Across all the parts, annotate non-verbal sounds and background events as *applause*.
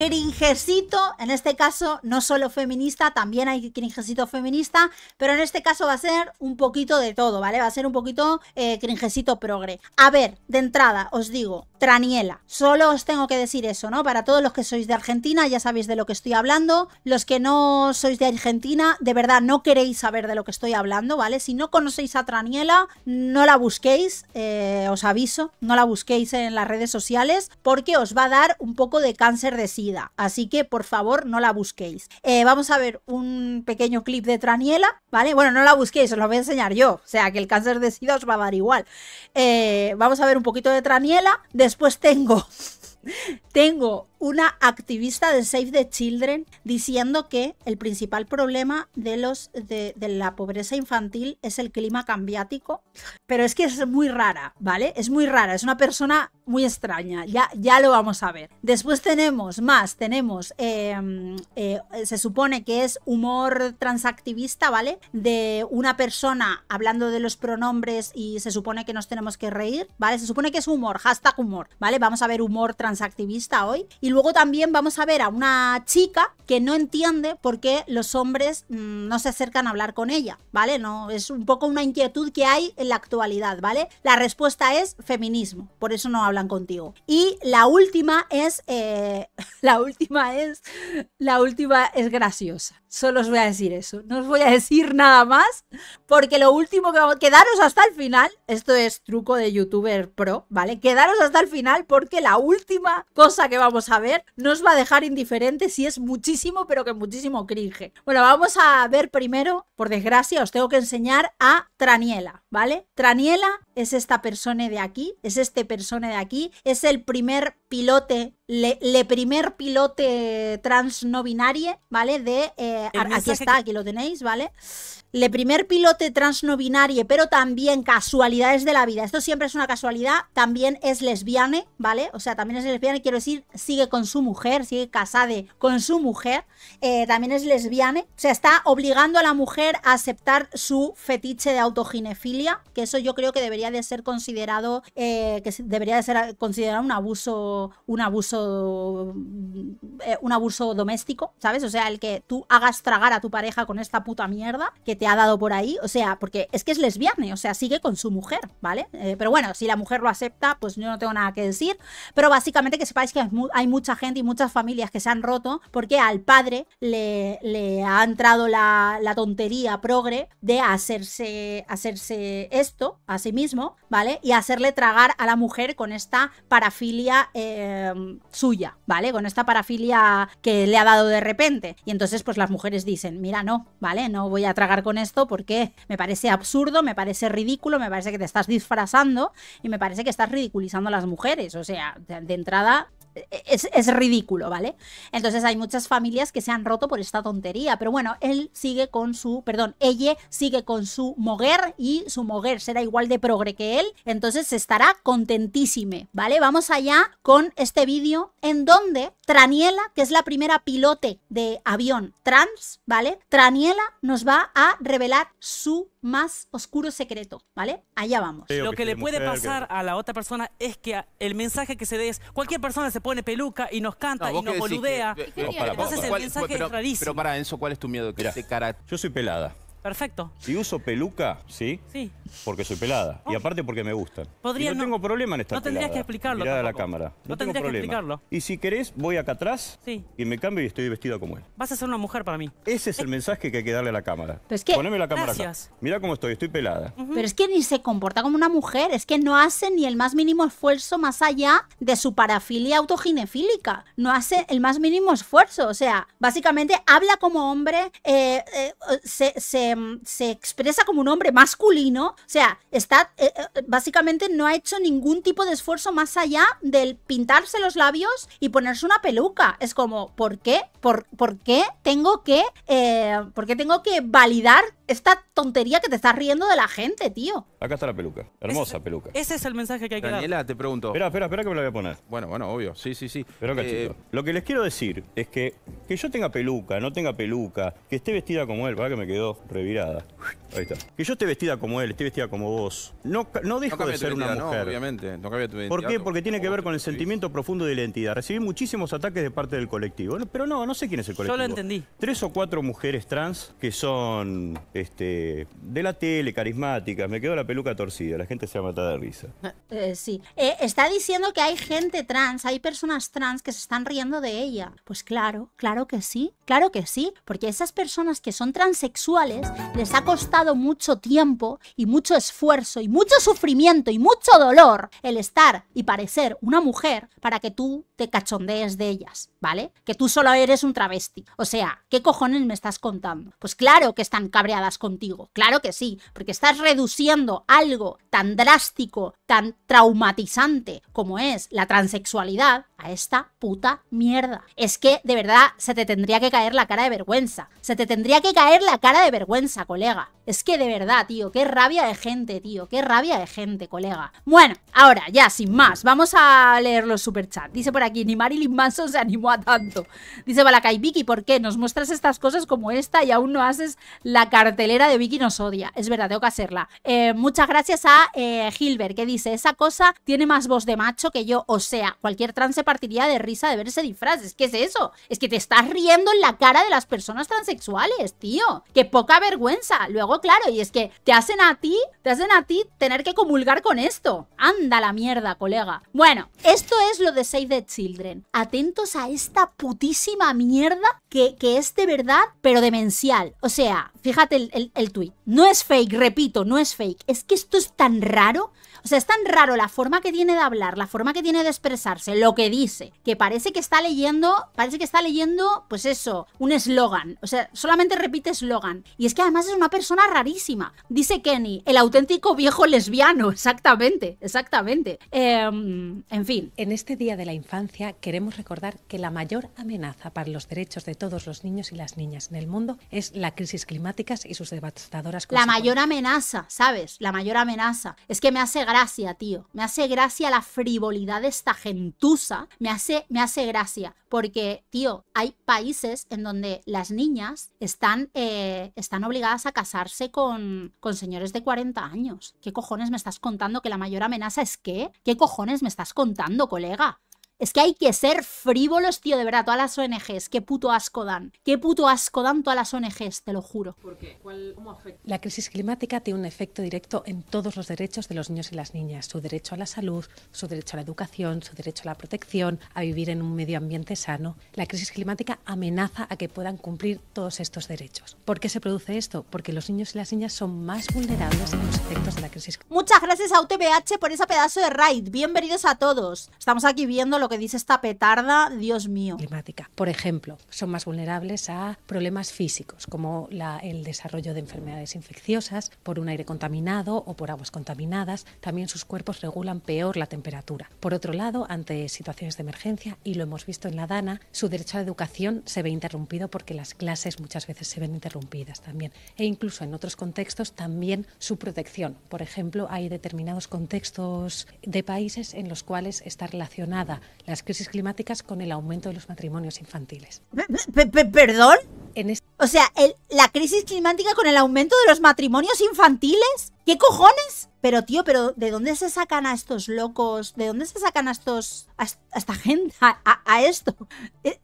Cringecito, en este caso no solo feminista, también hay cringecito feminista, pero en este caso va a ser un poquito de todo, ¿vale? Va a ser un poquito cringecito eh, progre. A ver, de entrada os digo, Traniela, solo os tengo que decir eso, ¿no? Para todos los que sois de Argentina, ya sabéis de lo que estoy hablando, los que no sois de Argentina, de verdad no queréis saber de lo que estoy hablando, ¿vale? Si no conocéis a Traniela, no la busquéis, eh, os aviso, no la busquéis en las redes sociales, porque os va a dar un poco de cáncer de sí así que por favor no la busquéis. Eh, vamos a ver un pequeño clip de Traniela, ¿vale? Bueno, no la busquéis, os lo voy a enseñar yo, o sea que el cáncer de sida os va a dar igual. Eh, vamos a ver un poquito de Traniela, después tengo, *laughs* tengo una activista de Save the Children diciendo que el principal problema de, los, de, la pobreza infantil es el clima cambiático, pero es que es muy rara, ¿vale? Es muy rara, es una persona muy extraña, ya, ya lo vamos a ver. Después tenemos más, tenemos, em, eh, se supone que es humor transactivista, ¿vale? De una persona hablando de los pronombres y se supone que nos tenemos que reír, ¿vale? Se supone que es humor, hashtag humor, ¿vale? Vamos a ver humor transactivista hoy. Y luego también vamos a ver a una chica que no entiende por qué los hombres mm, no se acercan a hablar con ella, ¿vale? No, es un poco una inquietud que hay en la actualidad, ¿vale? La respuesta es feminismo, por eso no hablan contigo. Y la última es, eh, *laughs* la última es, la última es graciosa. Solo os voy a decir eso. No os voy a decir nada más. Porque lo último que vamos... Quedaros hasta el final. Esto es truco de youtuber pro, ¿vale? Quedaros hasta el final porque la última cosa que vamos a ver nos va a dejar indiferente si es muchísimo, pero que muchísimo cringe. Bueno, vamos a ver primero, por desgracia, os tengo que enseñar a Traniela, ¿vale? Traniela es esta persona de aquí, es este persona de aquí, es el primer pilote le, primer pilote trans no binarie, ¿vale? De eh, aquí está, aquí lo tenéis, ¿vale? Le primer pilote trans no binarie, pero también casualidades de la vida. Esto siempre es una casualidad. También es lesbiane, ¿vale? O sea, también es lesbiane, quiero decir, sigue con su mujer, sigue casada con su mujer. Eh, también es lesbiane. O sea, está obligando a la mujer a aceptar su fetiche de autoginefilia, que eso yo creo que debería de ser considerado, eh, que debería de ser considerado un abuso, un abuso eh, un abuso doméstico, ¿sabes? O sea, el que tú hagas tragar a tu pareja con esta puta mierda que te ha dado por ahí, o sea, porque es que es lesbiana, o sea, sigue con su mujer, ¿vale? Eh, pero bueno, si la mujer lo acepta, pues yo no tengo nada que decir, pero básicamente que sepáis que hay mucha gente y muchas familias que se han roto porque al padre le, ha entrado la, tontería progre de hacerse, hacerse esto a sí mismo, ¿vale? Y hacerle tragar a la mujer con esta parafilia eh, suya, ¿vale? Con esta parafilia que le ha dado de repente. Y entonces pues las mujeres dicen, mira, no, ¿vale? No voy a tragar con esto porque me parece absurdo, me parece ridículo, me parece que te estás disfrazando y me parece que estás ridiculizando a las mujeres. O sea, de entrada es, ridículo, ¿vale? Entonces hay muchas familias que se han roto por esta tontería, pero bueno, él sigue con su, perdón, ella sigue con su moguer y su moguer será igual de progre que él, entonces estará contentísime, ¿vale? Vamos allá con este vídeo en donde Traniela, que es la primera pilote de avión trans, ¿vale? Traniela nos va a revelar su más oscuro secreto, ¿vale? Allá vamos. Lo que, le puede pasar a la otra persona es que el mensaje que se dé es cualquier persona se pone peluca y nos canta y nos boludea. Entonces para, el mensaje es Pero para Enzo, ¿cuál es tu miedo? cara... Yo soy pelada. Perfecto. Si uso peluca, ¿sí? Sí. Porque soy pelada. Y oh. aparte porque me gustan. Podría, no, tengo problema en estar No tendrías que explicarlo. a la cámara. No, tengo problema. que explicarlo. Y si querés, voy acá atrás sí. y me cambio y estoy vestida como él. Vas a ser una mujer para mí. Ese es el mensaje que hay que darle a la cámara. es que... Poneme la cámara Mira cómo estoy, estoy pelada. Pero es que ni se comporta como una mujer. Es que no hace ni el más mínimo esfuerzo más allá de su parafilia autoginefílica. No hace el más mínimo esfuerzo. O sea, básicamente habla como hombre, eh, eh, se, se Em, se expresa como un hombre masculino, o sea, está, eh, eh, básicamente no ha hecho ningún tipo de esfuerzo más allá del pintarse los labios y ponerse una peluca. Es como, ¿por qué? ¿Por, qué tengo que, eh, por qué tengo que validar esta tontería que te estás riendo de la gente, tío? Acá está la peluca. Hermosa peluca. Ese es el mensaje que hay que dar. Daniela, te pregunto. Espera, espera, espera que me la voy a poner. Bueno, bueno, obvio. Sí, sí, sí. Pero eh, Lo que les quiero decir es que que yo tenga peluca, no tenga peluca, que esté vestida como él, para que me quedó revirada. Ahí está. Que yo esté vestida como él, esté vestida como vos. No, no dejo de ser una mujer. No, obviamente. No cambia tu identidad. ¿Por qué? Porque tiene que ver con el sentimiento profundo de la identidad. Recibí muchísimos ataques de parte del colectivo. Pero no, no sé quién es el colectivo. Yo lo entendí. Tres o cuatro mujeres trans que son este, de la tele, carismáticas. Me quedó la peluca torcida, la gente se ha matado de risa. Eh, eh, sí. Eh, está diciendo que hay gente trans, hay personas trans que se están riendo de ella. Pues claro, claro que sí, claro que sí, porque esas personas que son transexuales les ha costado mucho tiempo y mucho esfuerzo y mucho sufrimiento y mucho dolor el estar y parecer una mujer para que tú te cachondees de ellas, ¿vale? Que tú solo eres un travesti. O sea, ¿qué cojones me estás contando? Pues claro que están cabreadas contigo, claro que sí, porque estás reduciendo algo tan drástico, tan traumatizante como es la transexualidad, a esta puta mierda. Es que de verdad se te tendría que caer la cara de vergüenza. Se te tendría que caer la cara de vergüenza, colega. Es que de verdad, tío, qué rabia de gente, tío, qué rabia de gente, colega. Bueno, ahora ya, sin más, vamos a leer los superchats. Dice por aquí, ni Marilyn Manson se animó a tanto. Dice Balakai, Vicky, ¿por qué? Nos muestras estas cosas como esta y aún no haces la cartelera de Vicky nos odia. Es verdad, tengo que hacerla. Eh, Muchas gracias a eh, que dice, esa cosa tiene más voz de macho que yo, o sea, cualquier trans se partiría de risa de verse ese disfraz, ¿qué es eso? Es que te estás riendo en la cara de las personas transexuales, tío, qué poca vergüenza. Luego, claro, y es que te hacen a ti, te hacen a ti tener que comulgar con esto. Anda la mierda, colega. Bueno, esto es lo de Save the Children. Atentos a esta putísima mierda que, que es de verdad, pero demencial. O sea, Fíjate el, tuit. No es fake, repito, no es fake. Es que esto es tan raro. O sea, es tan raro la forma que tiene de hablar, la forma que tiene de expresarse, lo que dice, que parece que está leyendo, parece que está leyendo, pues eso, un eslogan. O sea, solamente repite eslogan. Y es que además es una persona rarísima. Dice Kenny, el auténtico viejo lesbiano. *laughs* Exactamente, exactamente. Em, en fin. En este Día de la Infancia queremos recordar que la mayor amenaza para los derechos de todos los niños y las niñas en el mundo es la crisis climática y sus devastadoras La mayor amenaza, ¿sabes? La mayor amenaza. Es que me hace gracia, tío. Me hace gracia la frivolidad de esta gentuza. Me hace, me hace gracia. Porque, tío, hay países en donde las niñas están, eh, están obligadas a casarse con, con señores de 40 años. ¿Qué cojones me estás contando que la mayor amenaza es qué? ¿Qué cojones me estás contando, colega? Es que hay que ser frívolos, tío, de verdad, todas las ONGs. Qué puto asco dan. Qué puto asco dan todas las ONGs, te lo juro. ¿Por qué? ¿Cómo afecta? La crisis climática tiene un efecto directo en todos los derechos de los niños y las niñas. Su derecho a la salud, su derecho a la educación, su derecho a la protección, a vivir en un medio ambiente sano. La crisis climática amenaza a que puedan cumplir todos estos derechos. ¿Por qué se produce esto? Porque los niños y las niñas son más vulnerables a los efectos de la crisis. climática. Muchas gracias a UTBH por ese pedazo de raid. Bienvenidos a todos. Estamos aquí viendo lo que dice esta petarda, Dios mío. Climática, por ejemplo, son más vulnerables a problemas físicos, como el desarrollo de enfermedades infecciosas por un aire contaminado o por aguas contaminadas. También sus cuerpos regulan peor la temperatura. Por otro lado, ante situaciones de emergencia, y lo hemos visto en la DANA, su derecho a educación se ve interrumpido porque las clases muchas veces se ven interrumpidas también. E incluso en otros contextos también su protección. Por ejemplo, hay determinados contextos de países en los cuales está relacionada las crisis climáticas con el aumento de los matrimonios infantiles. ¿Perdón? Este o sea, la crisis climática con el aumento de los matrimonios infantiles. ¿Qué cojones? Pero tío, pero ¿de dónde se sacan a estos locos? ¿De dónde se sacan a estos... a, esta gente? A, esto. E,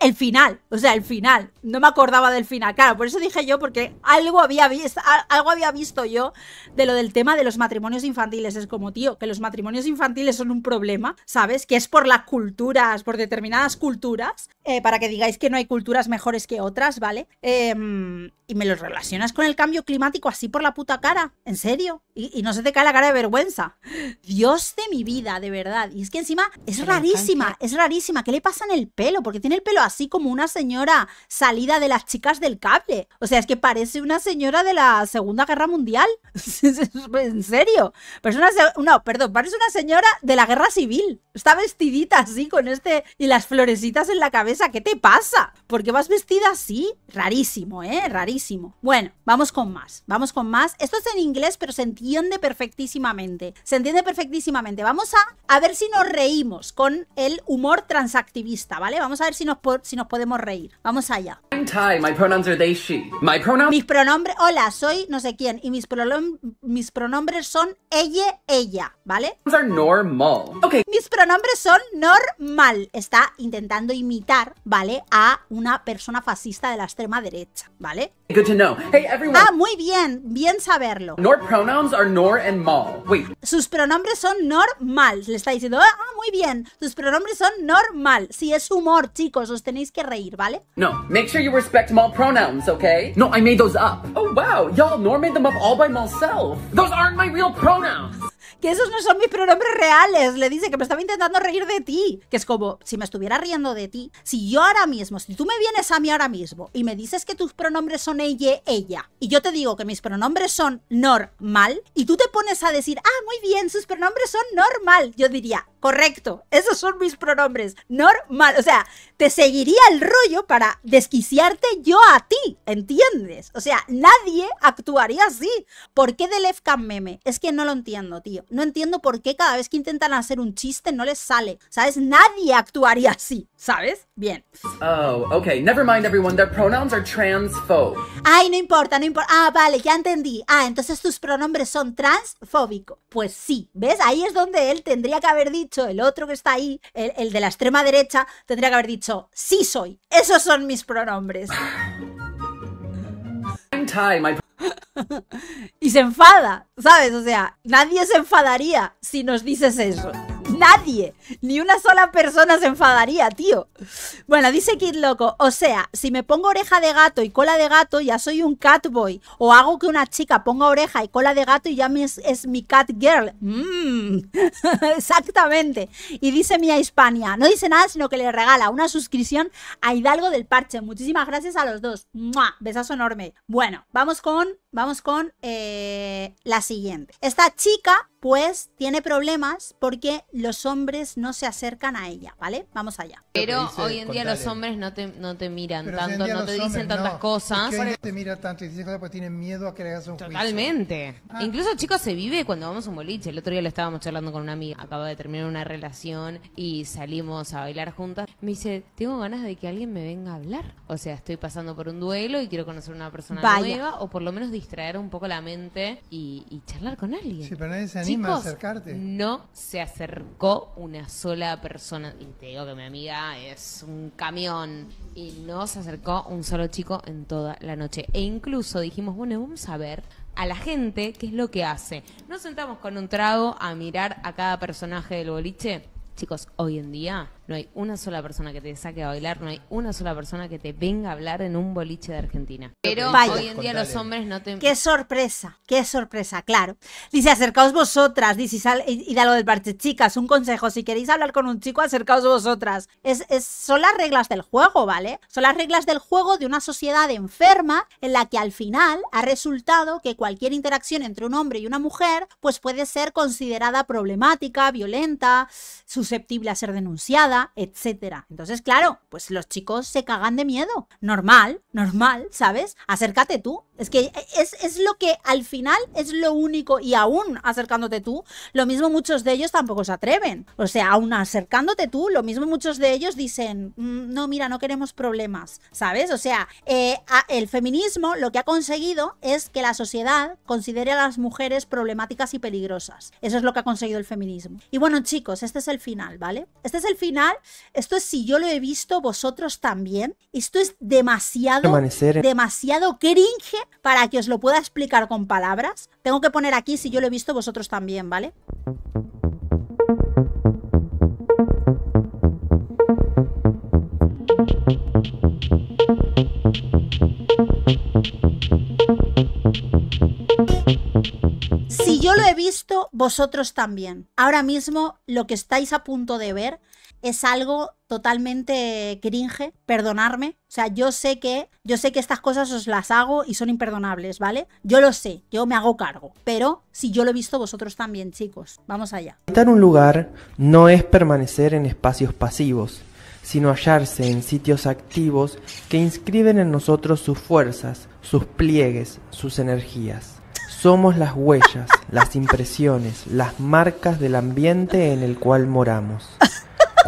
el, final, o sea, el final. No me acordaba del final. Claro, por eso dije yo, porque algo había, visto, algo había visto yo de lo del tema de los matrimonios infantiles. Es como, tío, que los matrimonios infantiles son un problema, ¿sabes? Que es por las culturas, por determinadas culturas, eh, para que digáis que no hay culturas mejores que otras, ¿vale? Em, y me lo relacionas con el cambio climático así por la puta cara, en serio. Y, no se te cae la cara de vergüenza. Dios de mi vida, de verdad. Y es que encima es rarísima, es rarísima. ¿Qué le pasa en el pelo? Porque tiene el pelo así como una señora salida de las chicas del cable. O sea, es que parece una señora de la Segunda Guerra Mundial. *laughs* en serio. pero es una, no, perdón, parece una señora de la Guerra Civil. Está vestidita así con este y las florecitas en la cabeza. ¿Qué te pasa? ¿Por qué vas vestida así? rarísimo, ¿eh? Rarísimo. Bueno, vamos con más, vamos con más. Esto es en inglés, pero se entiende perfectísimamente. Se entiende perfectísimamente. Vamos a, a ver si nos reímos con el humor transactivista, ¿vale? Vamos a ver si nos, si nos podemos reír. Vamos allá. My pronouns are they, she. My pronoun... Mis pronombres... Hola, soy no sé quién. Y mis, mis pronombres son ella, ella. ¿Vale? Are normal. Okay. Mis pronombres son normal. Está intentando imitar, ¿vale? A una persona fascista de la extrema derecha, ¿vale? Good to know. Hey, everyone. Ah, muy bien. Bien saberlo. Nor pronouns are nor and mal. Wait. Sus pronombres son normal. Le está diciendo, ah, ah muy bien. Sus pronombres son normal. Si es humor, chicos, os tenéis que reír, ¿vale? No. Make sure you you respect mall pronouns, okay? No, I made those up. Oh wow, y'all, Nor made them up all by myself. Those aren't my real pronouns. que esos no son mis pronombres reales. Le dice que me estaba intentando reír de ti. Que es como, si me estuviera riendo de ti, si yo ahora mismo, si tú me vienes a mí ahora mismo y me dices que tus pronombres son ella, ella, y yo te digo que mis pronombres son normal, y tú te pones a decir, ah, muy bien, sus pronombres son normal, yo diría, correcto, esos son mis pronombres, normal. O sea, te seguiría el rollo para desquiciarte yo a ti, ¿entiendes? O sea, nadie actuaría así. ¿Por qué del meme? Es que no lo entiendo, tío. No entiendo por qué cada vez que intentan hacer un chiste no les sale. ¿Sabes? Nadie actuaría así. ¿Sabes? Bien. Oh, okay. Never mind, everyone. Their pronouns are transphobe. Ay, no importa, no importa. Ah, vale, ya entendí. Ah, entonces tus pronombres son transfóbico. Pues sí. ¿Ves? Ahí es donde él tendría que haber dicho, el otro que está ahí, el, de la extrema derecha, tendría que haber dicho, sí soy. Esos son mis pronombres. *laughs* y se enfada, ¿sabes? O sea, nadie se enfadaría si nos dices eso. Nadie, ni una sola persona se enfadaría, tío. Bueno, dice Kid Loco, o sea, si me pongo oreja de gato y cola de gato, ya soy un catboy. O hago que una chica ponga oreja y cola de gato y ya es, mi cat girl. Mm. *laughs* Exactamente. Y dice Mía Hispania, no dice nada, sino que le regala una suscripción a Hidalgo del Parche. Muchísimas gracias a los dos. Besazo enorme. Bueno, vamos con Vamos con eh, la siguiente. Esta chica, pues, tiene problemas porque los hombres no se acercan a ella, ¿vale? Vamos allá. Pero hoy en día los hombres no te, no te miran tanto, no te dicen tantas cosas. te miran tanto y dicen cosas porque tienen miedo a que le hagas un juicio. Totalmente. Ah. Incluso, chicos, se vive cuando vamos a un boliche. El otro día le estábamos charlando con una amiga. Acaba de terminar una relación y salimos a bailar juntas. Me dice, tengo ganas de que alguien me venga a hablar. O sea, estoy pasando por un duelo y quiero conocer una persona nueva o por lo menos distraer un poco la mente y, charlar con alguien. Sí, pero nadie se anima a acercarte. No se acercó una sola persona. Y te digo que mi amiga es un camión. Y no se acercó un solo chico en toda la noche. E incluso dijimos, bueno, vamos a ver a la gente qué es lo que hace. Nos sentamos con un trago a mirar a cada personaje del boliche. Chicos, hoy en día no hay una sola persona que te saque a bailar, no hay una sola persona que te venga a hablar en un boliche de Argentina. Pero hoy en día los hombres no te... Qué sorpresa, qué sorpresa, claro. Dice, acercaos vosotras, dice lo del Parche, chicas, un consejo, si queréis hablar con un chico, acercaos vosotras. es, son las reglas del juego, ¿vale? Son las reglas del juego de una sociedad enferma en la que al final ha resultado que cualquier interacción entre un hombre y una mujer pues puede ser considerada problemática, violenta, susceptible a ser denunciada etcétera, Entonces, claro, pues los chicos se cagan de miedo. Normal, normal, ¿sabes? Acércate tú, es que es, lo que al final es lo único y aún acercándote tú, lo mismo muchos de ellos tampoco se atreven. O sea, aún acercándote tú, lo mismo muchos de ellos dicen, mm, no, mira, no queremos problemas, ¿sabes? O sea, eh, el feminismo lo que ha conseguido es que la sociedad considere a las mujeres problemáticas y peligrosas. Eso es lo que ha conseguido el feminismo. Y bueno, chicos, este es el final, ¿vale? Este es el final. Esto es si yo lo he visto, vosotros también. Esto es demasiado, ¿eh? demasiado cringe para que os lo pueda explicar con palabras. Tengo que poner aquí si yo lo he visto vosotros también, ¿vale? Si yo lo he visto, vosotros también. Ahora mismo lo que estáis a punto de ver es algo totalmente cringe, perdonarme. O sea, yo sé que yo sé que estas cosas os las hago y son imperdonables, ¿vale? Yo lo sé, yo me hago cargo, pero si yo lo he visto vosotros también, chicos, vamos allá. Estar un lugar no es permanecer en espacios pasivos, sino hallarse en sitios activos que inscriben en nosotros sus fuerzas, sus pliegues, sus energías. Somos las huellas, las impresiones, las marcas del ambiente en el cual moramos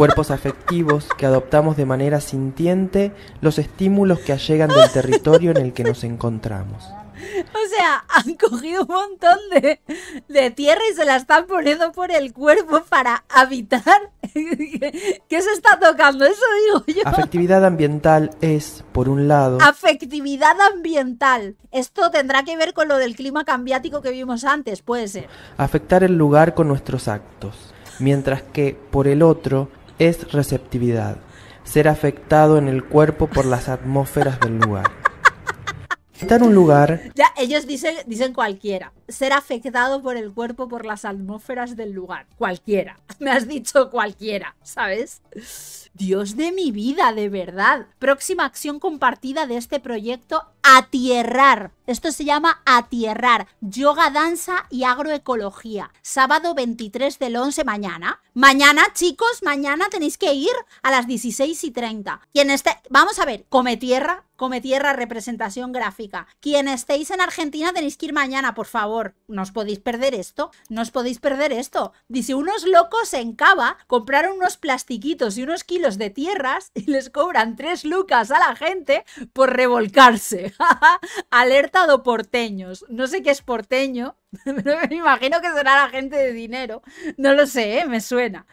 cuerpos afectivos que adoptamos de manera sintiente los estímulos que allegan del territorio en el que nos encontramos. O sea, han cogido un montón de, de tierra y se la están poniendo por el cuerpo para habitar. *laughs* ¿Qué, se está tocando? Eso digo yo. Afectividad ambiental es, por un lado. Afectividad ambiental. Esto tendrá que ver con lo del clima cambiático que vimos antes, puede ser. Afectar el lugar con nuestros actos mientras que, por el otro, es receptividad, ser afectado en el cuerpo por las atmósferas del lugar. Estar un lugar. Ya, ellos dicen, dicen cualquiera. Ser afectado por el cuerpo, por las atmósferas del lugar. Cualquiera. *laughs* Me has dicho cualquiera, ¿sabes? Dios de mi vida, de verdad. Próxima acción compartida de este proyecto: atierrar esto se llama Atierrar, yoga, danza y agroecología. Sábado 23 del 11 mañana. Mañana, chicos, mañana tenéis que ir a las 16 y 30. Quien vamos a ver, come tierra, come tierra, representación gráfica. Quien estéis en Argentina tenéis que ir mañana, por favor. No os podéis perder esto, no os podéis perder esto. Dice, unos locos en Cava compraron unos plastiquitos y unos kilos de tierras y les cobran 3 lucas a la gente por revolcarse. *laughs* Alerta porteños. No sé qué es porteño, *laughs* me imagino que será la gente de dinero. No lo sé, ¿eh? me suena.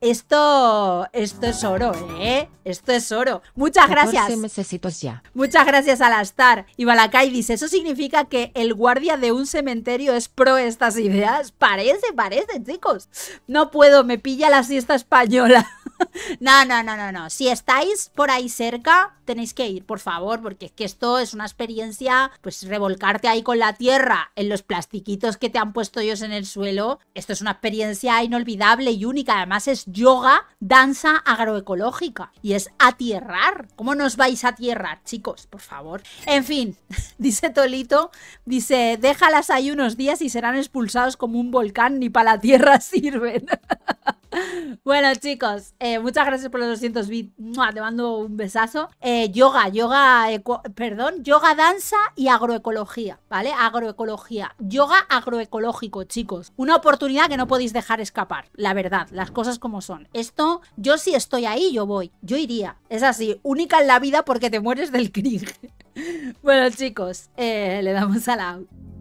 Esto, esto es oro, ¿eh? Esto es oro. Muchas gracias. necesito ya. Muchas gracias a la star Y Balakai dice, ¿eso significa que el guardia de un cementerio es pro estas ideas? Parece, parece, chicos. No puedo, me pilla la siesta española. *laughs* *laughs* no, no, no, no, no. Si estáis por ahí cerca, tenéis que ir, por favor, porque es que esto es una experiencia, pues revolcarte ahí con la tierra en los plastiquitos que te han puesto ellos en el suelo. Esto es una experiencia inolvidable y única. Además es yoga, danza agroecológica y es atierrar. ¿Cómo nos vais a atierrar, chicos? Por favor. En fin, *laughs* dice Tolito, dice, déjalas ahí unos días y serán expulsados como un volcán, ni para la tierra *laughs* sirven. *laughs* Bueno, chicos, eh, muchas gracias por los 200 bits. Te mando un besazo. Eh, yoga, yoga, perdón, yoga, danza y agroecología, ¿vale? Agroecología. Yoga agroecológico, chicos. Una oportunidad que no podéis dejar escapar, la verdad, las cosas como son. Esto, yo si estoy ahí, yo voy, yo iría. Es así, única en la vida porque te mueres del cringe. *laughs* bueno, chicos, eh, le damos a la...